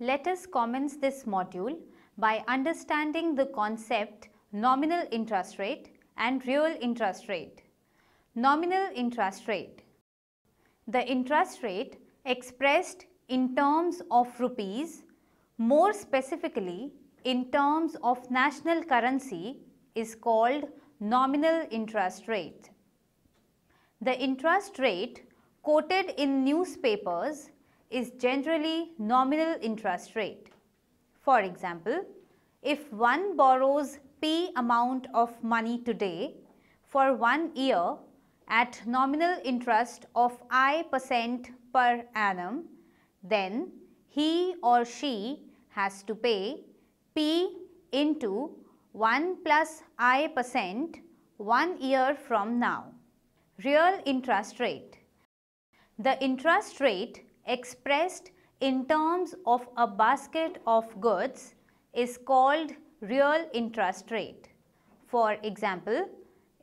Let us commence this module by understanding the concept nominal interest rate and real interest rate. Nominal interest rate. The interest rate expressed in terms of rupees, more specifically in terms of national currency is called nominal interest rate. The interest rate quoted in newspapers is generally nominal interest rate. For example, if one borrows P amount of money today for one year at nominal interest of i percent per annum, then he or she has to pay P into 1 plus i percent one year from now. Real interest rate. The interest rate expressed in terms of a basket of goods is called real interest rate. For example,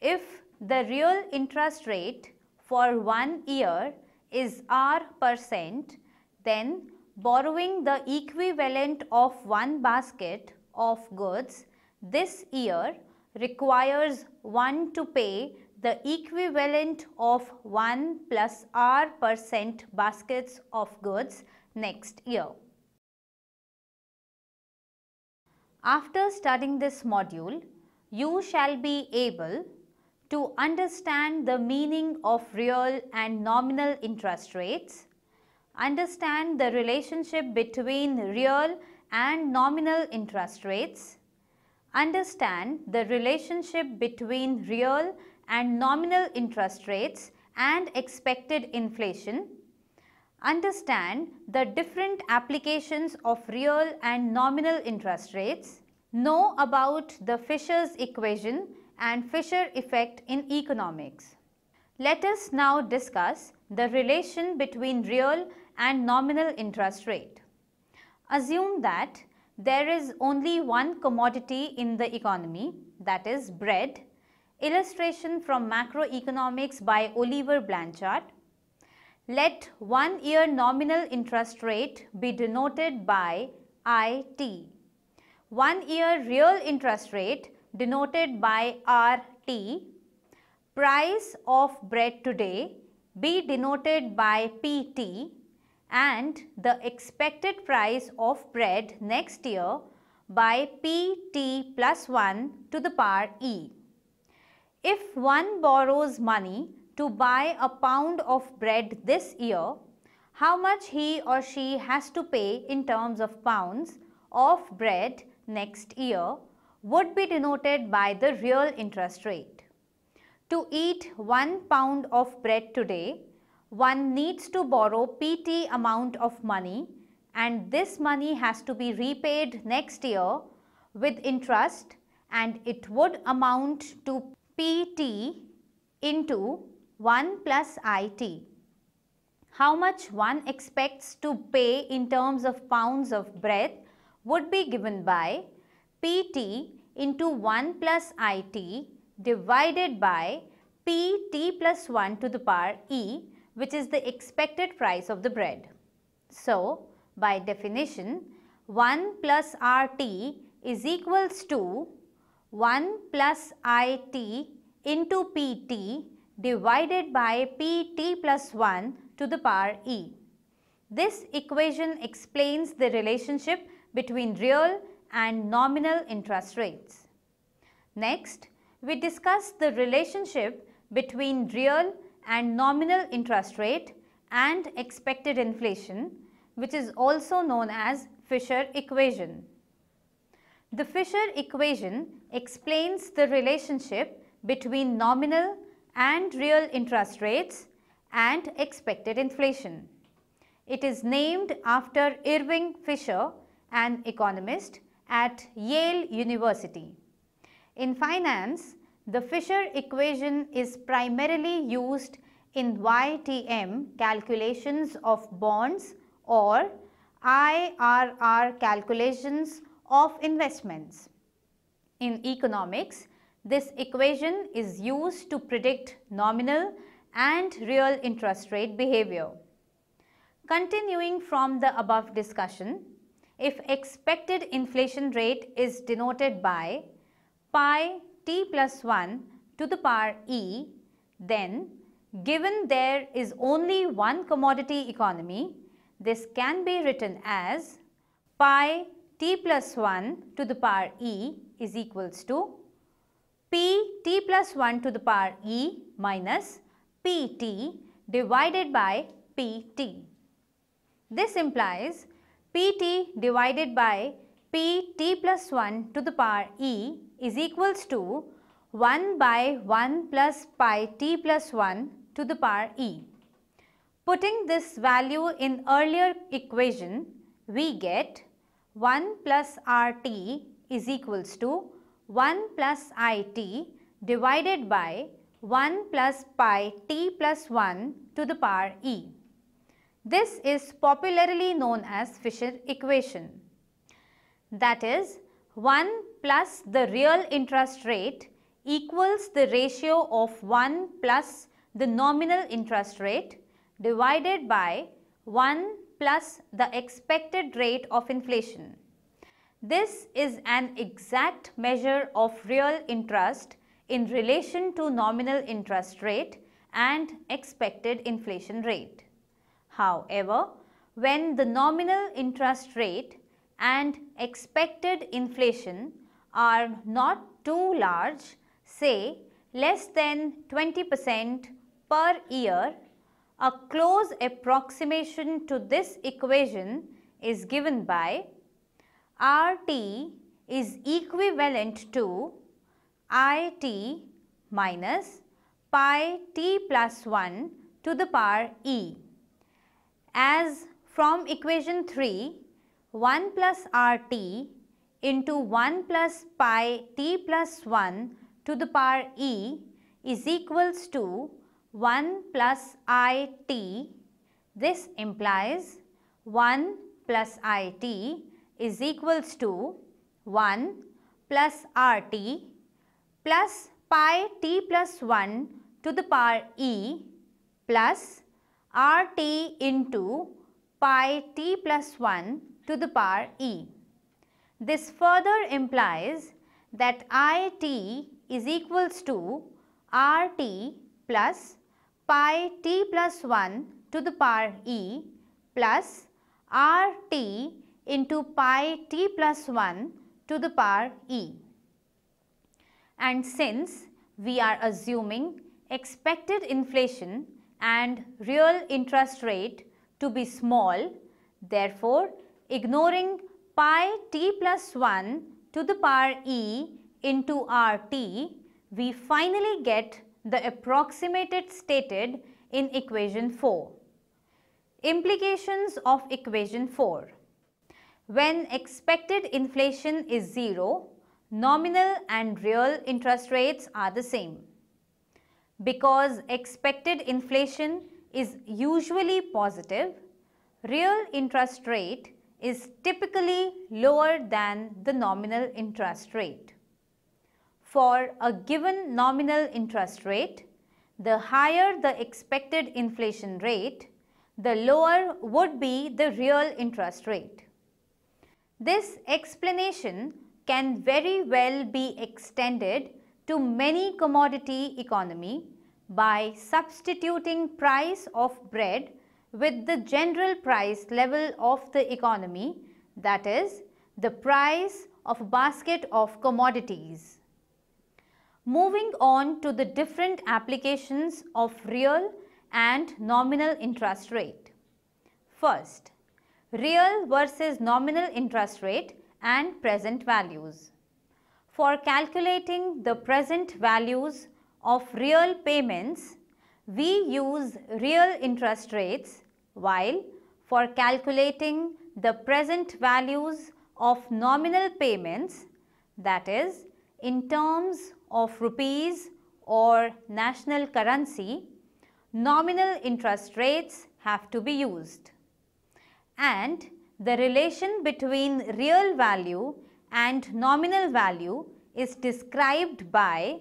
if the real interest rate for one year is R percent, then borrowing the equivalent of one basket of goods this year requires one to pay the equivalent of 1 plus r percent baskets of goods next year. After studying this module, you shall be able to understand the meaning of real and nominal interest rates, understand the relationship between real and nominal interest rates, understand the relationship between real and nominal interest rates and expected inflation, understand the different applications of real and nominal interest rates, know about the Fisher's equation and Fisher effect in economics. Let us now discuss the relation between real and nominal interest rate. Assume that there is only one commodity in the economy that is bread Illustration from Macroeconomics by Oliver Blanchard. Let one year nominal interest rate be denoted by IT. One year real interest rate denoted by RT. Price of bread today be denoted by PT and the expected price of bread next year by PT plus 1 to the power E. If one borrows money to buy a pound of bread this year, how much he or she has to pay in terms of pounds of bread next year would be denoted by the real interest rate. To eat 1 pound of bread today, one needs to borrow PT amount of money and this money has to be repaid next year with interest and it would amount to PT into 1 plus IT. How much one expects to pay in terms of pounds of breath would be given by PT into 1 plus IT divided by PT plus 1 to the power E which is the expected price of the bread. So, by definition 1 plus RT is equals to 1 plus IT into PT divided by PT plus 1 to the power E. This equation explains the relationship between real and nominal interest rates. Next, we discuss the relationship between real and nominal interest rate and expected inflation which is also known as Fisher equation. The Fisher equation explains the relationship between nominal and real interest rates and expected inflation. It is named after Irving Fisher, an economist at Yale University. In finance, the Fisher equation is primarily used in YTM calculations of bonds or IRR calculations of investments. In economics, this equation is used to predict nominal and real interest rate behavior. Continuing from the above discussion, if expected inflation rate is denoted by pi t plus 1 to the power e, then given there is only one commodity economy, this can be written as pi t plus 1 to the power e is equals to p t plus 1 to the power e minus pt divided by pt. This implies pt divided by pt plus 1 to the power e is equals to 1 by 1 plus pi t plus 1 to the power e. Putting this value in earlier equation, we get 1 plus RT is equals to 1 plus IT divided by 1 plus pi t plus 1 to the power e. This is popularly known as Fisher equation. That is 1 plus the real interest rate equals the ratio of 1 plus the nominal interest rate divided by 1 plus the expected rate of inflation. This is an exact measure of real interest in relation to nominal interest rate and expected inflation rate. However, when the nominal interest rate and expected inflation are not too large, say less than 20% per year a close approximation to this equation is given by RT is equivalent to IT minus pi t plus 1 to the power e. As from equation 3, 1 plus RT into 1 plus pi t plus 1 to the power e is equals to 1 plus it. This implies 1 plus it is equals to 1 plus rt plus pi t plus 1 to the power e plus rt into pi t plus 1 to the power e. This further implies that it is equals to rt plus pi t plus 1 to the power e plus r t into pi t plus 1 to the power e. And since we are assuming expected inflation and real interest rate to be small, therefore ignoring pi t plus 1 to the power e into r t, we finally get the approximated stated in equation 4. Implications of equation 4. When expected inflation is 0, nominal and real interest rates are the same. Because expected inflation is usually positive, real interest rate is typically lower than the nominal interest rate for a given nominal interest rate, the higher the expected inflation rate, the lower would be the real interest rate. This explanation can very well be extended to many commodity economy by substituting price of bread with the general price level of the economy that is the price of a basket of commodities. Moving on to the different applications of real and nominal interest rate. First, real versus nominal interest rate and present values. For calculating the present values of real payments, we use real interest rates while for calculating the present values of nominal payments that is in terms of rupees or national currency, nominal interest rates have to be used. And the relation between real value and nominal value is described by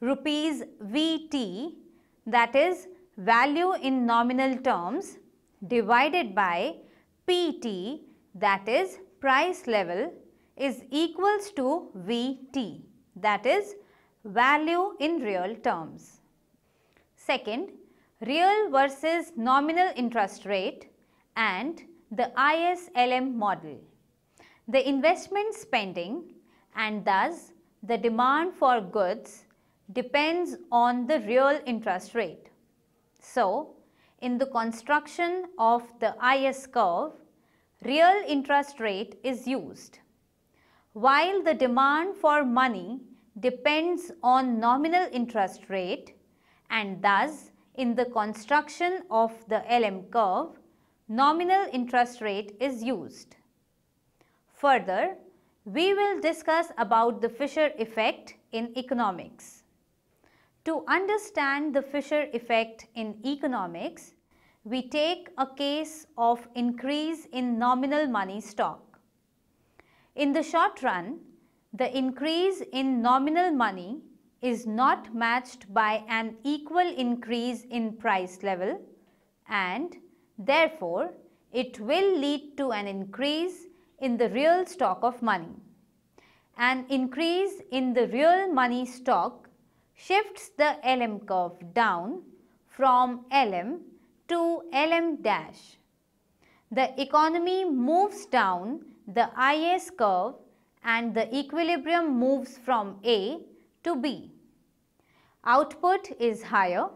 rupees VT that is value in nominal terms divided by PT that is price level is equals to VT that is value in real terms. Second, real versus nominal interest rate and the ISLM model. The investment spending and thus the demand for goods depends on the real interest rate. So, in the construction of the IS curve, real interest rate is used. While the demand for money depends on nominal interest rate and thus in the construction of the LM curve, nominal interest rate is used. Further, we will discuss about the Fisher effect in economics. To understand the Fisher effect in economics, we take a case of increase in nominal money stock. In the short run, the increase in nominal money is not matched by an equal increase in price level and therefore it will lead to an increase in the real stock of money. An increase in the real money stock shifts the LM curve down from LM to LM dash. The economy moves down the IS curve and the equilibrium moves from A to B. Output is higher,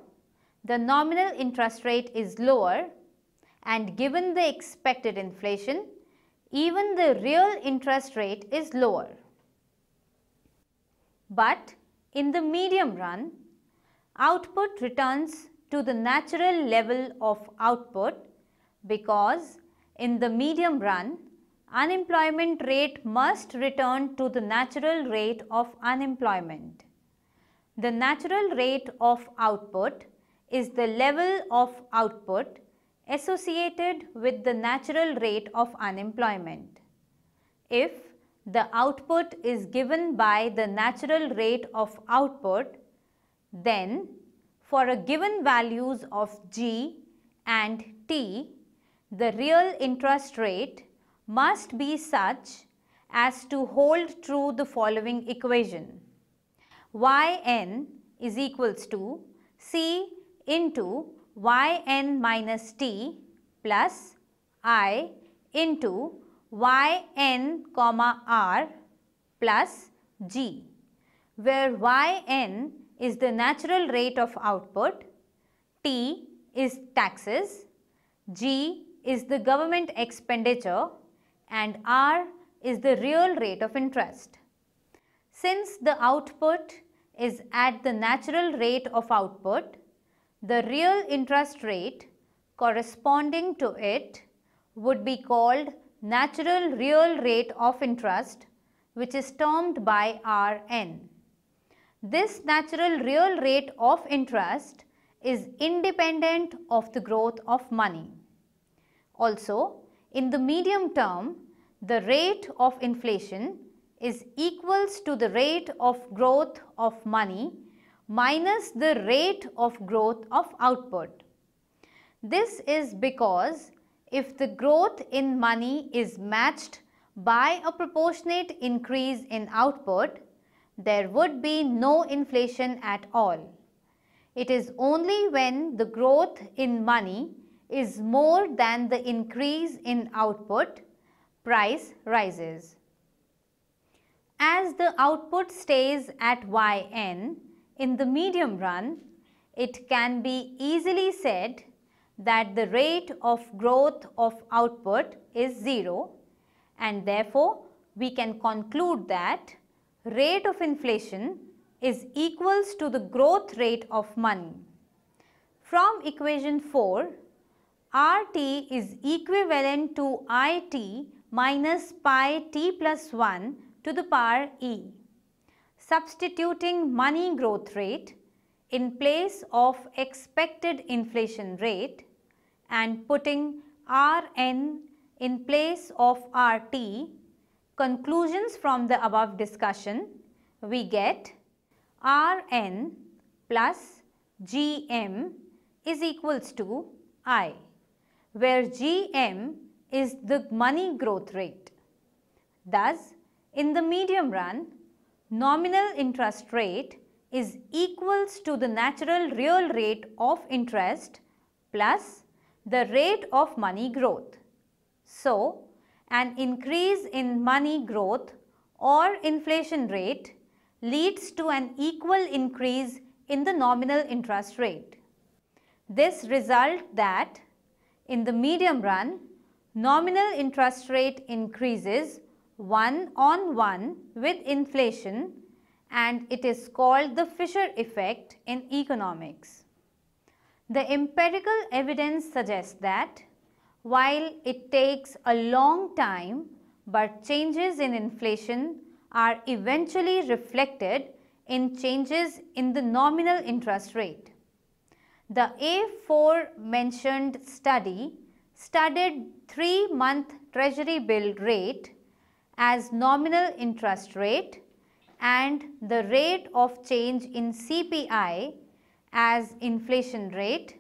the nominal interest rate is lower and given the expected inflation, even the real interest rate is lower. But in the medium run, output returns to the natural level of output because in the medium run, unemployment rate must return to the natural rate of unemployment. The natural rate of output is the level of output associated with the natural rate of unemployment. If the output is given by the natural rate of output, then for a given values of G and T, the real interest rate must be such as to hold true the following equation. yn is equals to c into yn minus t plus i into yn comma r plus g where yn is the natural rate of output, t is taxes, g is the government expenditure and R is the real rate of interest. Since the output is at the natural rate of output, the real interest rate corresponding to it would be called natural real rate of interest which is termed by Rn. This natural real rate of interest is independent of the growth of money. Also, in the medium term, the rate of inflation is equals to the rate of growth of money minus the rate of growth of output. This is because if the growth in money is matched by a proportionate increase in output, there would be no inflation at all. It is only when the growth in money is more than the increase in output, price rises. As the output stays at Yn in the medium run, it can be easily said that the rate of growth of output is 0 and therefore we can conclude that rate of inflation is equals to the growth rate of money. From equation 4, RT is equivalent to IT minus pi t plus 1 to the power e. Substituting money growth rate in place of expected inflation rate and putting Rn in place of Rt, conclusions from the above discussion, we get Rn plus Gm is equals to I where GM is the money growth rate. Thus, in the medium run, nominal interest rate is equals to the natural real rate of interest plus the rate of money growth. So, an increase in money growth or inflation rate leads to an equal increase in the nominal interest rate. This result that in the medium run, nominal interest rate increases one on one with inflation and it is called the Fisher effect in economics. The empirical evidence suggests that while it takes a long time but changes in inflation are eventually reflected in changes in the nominal interest rate. The a four mentioned study studied 3-month treasury bill rate as nominal interest rate and the rate of change in CPI as inflation rate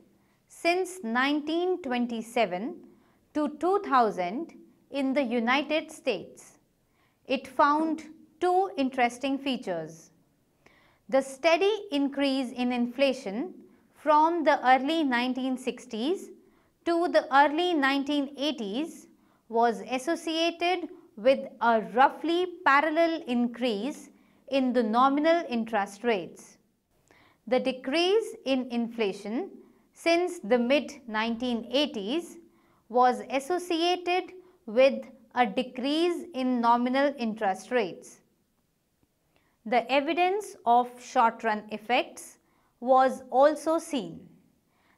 since 1927 to 2000 in the United States. It found two interesting features. The steady increase in inflation from the early 1960s to the early 1980s was associated with a roughly parallel increase in the nominal interest rates. The decrease in inflation since the mid-1980s was associated with a decrease in nominal interest rates. The evidence of short-run effects was also seen.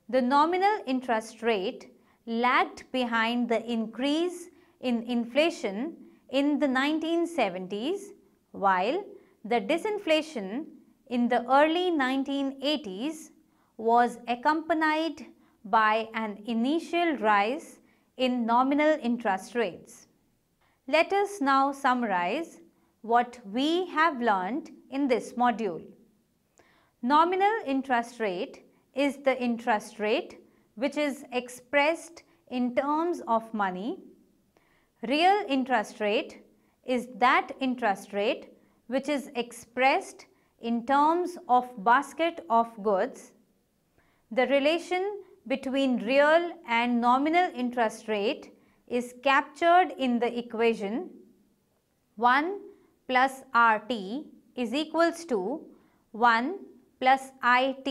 The nominal interest rate lagged behind the increase in inflation in the 1970s while the disinflation in the early 1980s was accompanied by an initial rise in nominal interest rates. Let us now summarize what we have learned in this module. Nominal interest rate is the interest rate which is expressed in terms of money. Real interest rate is that interest rate which is expressed in terms of basket of goods. The relation between real and nominal interest rate is captured in the equation 1 plus RT is equals to 1 plus IT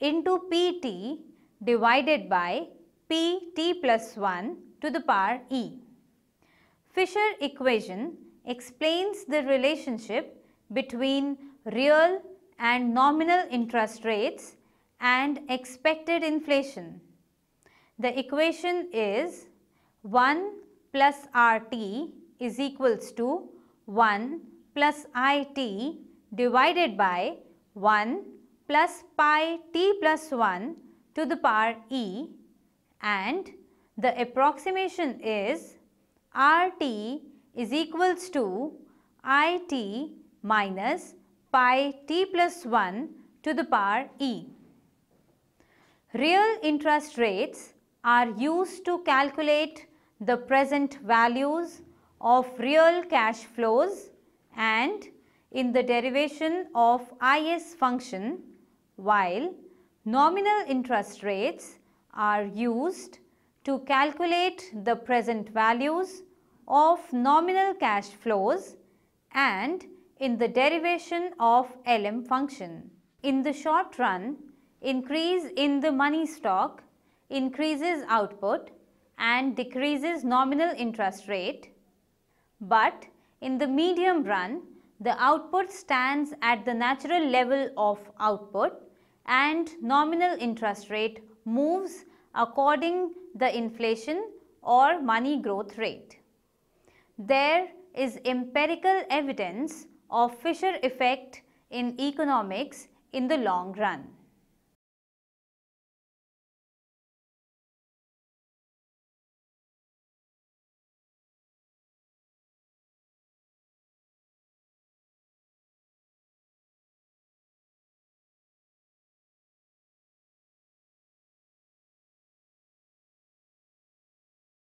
into PT divided by PT plus 1 to the power E. Fisher equation explains the relationship between real and nominal interest rates and expected inflation. The equation is 1 plus RT is equals to 1 plus IT divided by 1 plus pi t plus 1 to the power e and the approximation is RT is equals to IT minus pi t plus 1 to the power e. Real interest rates are used to calculate the present values of real cash flows and in the derivation of IS function while nominal interest rates are used to calculate the present values of nominal cash flows and in the derivation of LM function. In the short run, increase in the money stock increases output and decreases nominal interest rate. But in the medium run, the output stands at the natural level of output and nominal interest rate moves according the inflation or money growth rate. There is empirical evidence of Fisher effect in economics in the long run.